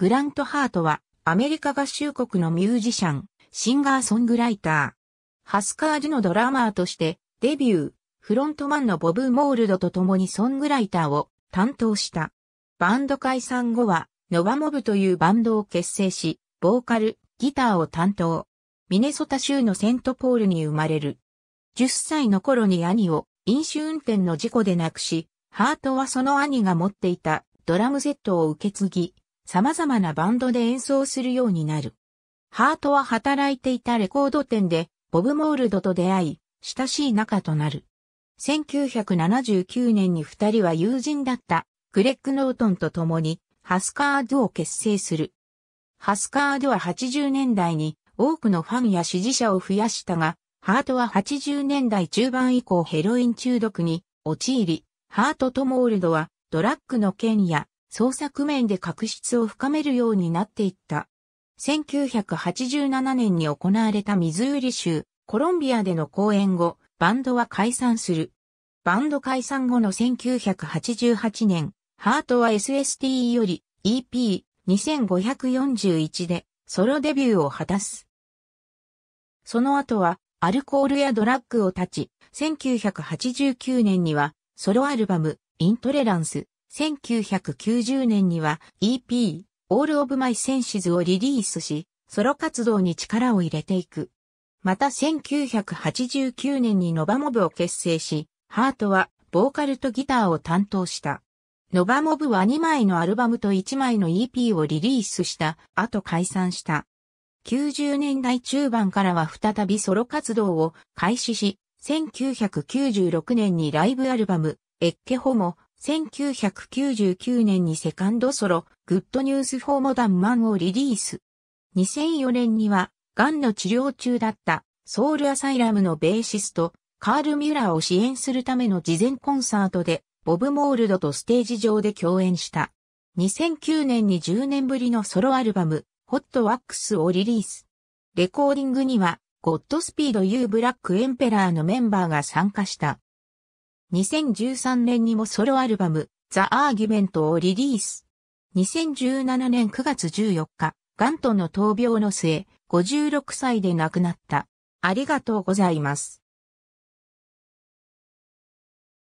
グラント・ハートは、アメリカ合衆国のミュージシャン、シンガーソングライター。ハスカージのドラマーとして、デビュー、フロントマンのボブ・モールドと共にソングライターを担当した。バンド解散後は、ノバモブというバンドを結成し、ボーカル、ギターを担当。ミネソタ州のセントポールに生まれる。10歳の頃に兄を飲酒運転の事故で亡くし、ハートはその兄が持っていたドラムセットを受け継ぎ、様々なバンドで演奏するようになる。ハートは働いていたレコード店で、ボブ・モールドと出会い、親しい仲となる。1979年に二人は友人だったグレッグ・ノートンと共にハスカードを結成する。ハスカードは80年代に多くのファンや支持者を増やしたが、ハートは80年代中盤以降ヘロイン中毒に陥り、ハートとモールドはドラッグの件や創作面で確執を深めるようになっていった。1987年に行われたミズーリ州、コロンビアでの公演後、バンドは解散する。バンド解散後の1988年、ハートは s s t より EP2541 でソロデビューを果たす。その後はアルコールやドラッグを立ち、1989年にはソロアルバムイントレランス1990年には EP、All of My Senses をリリースし、ソロ活動に力を入れていく。また1989年にノバモブを結成し、ハートはボーカルとギターを担当した。ノバモブは2枚のアルバムと1枚の EP をリリースした後解散した。90年代中盤からは再びソロ活動を開始し、1996年にライブアルバム、エッケホモ、1999年にセカンドソロ、グッドニュースフォーモダンマンをリリース。2004年には、ンの治療中だったソウルアサイラムのベーシスト、カール・ミュラーを支援するための事前コンサートで、ボブ・モールドとステージ上で共演した。2009年に10年ぶりのソロアルバム、ホットワックスをリリース。レコーディングには、ゴッドスピード・ユー・ブラック・エンペラーのメンバーが参加した。2013年にもソロアルバム、ザ・アーギュメントをリリース。2017年9月14日、ガントの闘病の末、56歳で亡くなった。ありがとうございます。